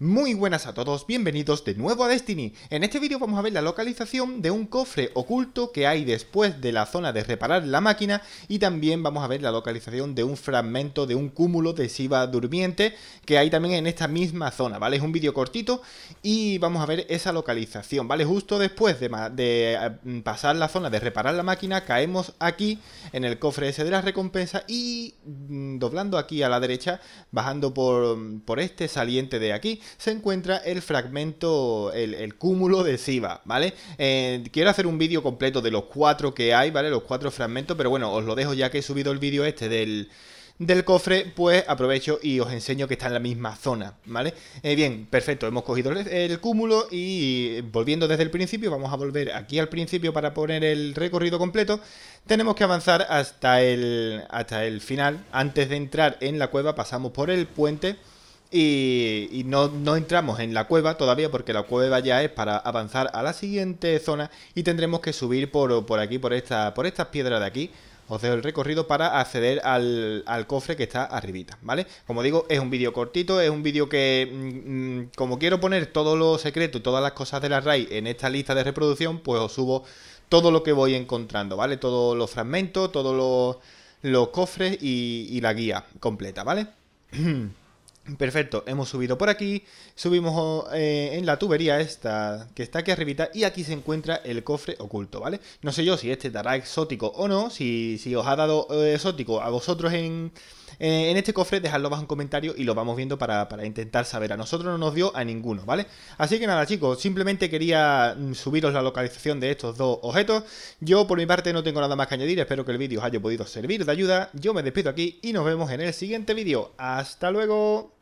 Muy buenas a todos, bienvenidos de nuevo a Destiny. En este vídeo vamos a ver la localización de un cofre oculto que hay después de la zona de reparar la máquina y también vamos a ver la localización de un fragmento de un cúmulo de Siva Durmiente que hay también en esta misma zona, ¿vale? Es un vídeo cortito y vamos a ver esa localización, ¿vale? Justo después de, eh, pasar la zona de reparar la máquina caemos aquí en el cofre ese de la recompensa y mm, doblando aquí a la derecha, bajando por, por este saliente de aquí se encuentra el fragmento, el, cúmulo de Siva, ¿vale? Eh, quiero hacer un vídeo completo de los cuatro que hay, ¿vale? Los cuatro fragmentos, pero bueno, os lo dejo ya que he subido el vídeo este del del cofre, pues aprovecho y os enseño que está en la misma zona, ¿vale? Eh, bien, perfecto, hemos cogido el, el, cúmulo y volviendo desde el principio, vamos a volver aquí al principio para poner el recorrido completo, tenemos que avanzar hasta el, hasta el final, antes de entrar en la cueva pasamos por el puente y, no, entramos en la cueva todavía porque la cueva ya es para avanzar a la siguiente zona y tendremos que subir por, aquí, por, esta, por estas piedras de aquí. Os dejo el recorrido para acceder al, cofre que está arribita, ¿vale? Como digo, es un vídeo cortito, es un vídeo que, mm, como quiero poner todos los secretos y todas las cosas de la RAI en esta lista de reproducción, pues os subo todo lo que voy encontrando, ¿vale? Todos los fragmentos, todos los, cofres y, y la guía completa, ¿vale? Perfecto, hemos subido por aquí, subimos oh, eh, en la tubería esta que está aquí arribita y aquí se encuentra el cofre oculto, ¿vale? No sé yo si este dará exótico o no, si, si os ha dado eh, exótico a vosotros en, eh, en este cofre, dejadlo bajo un comentario y lo vamos viendo para, para intentar saber. A nosotros no nos dio a ninguno, ¿vale? Así que nada chicos, simplemente quería mm, subiros la localización de estos dos objetos. Yo por mi parte no tengo nada más que añadir, espero que el vídeo os haya podido servir de ayuda. Yo me despido aquí y nos vemos en el siguiente vídeo. ¡Hasta luego!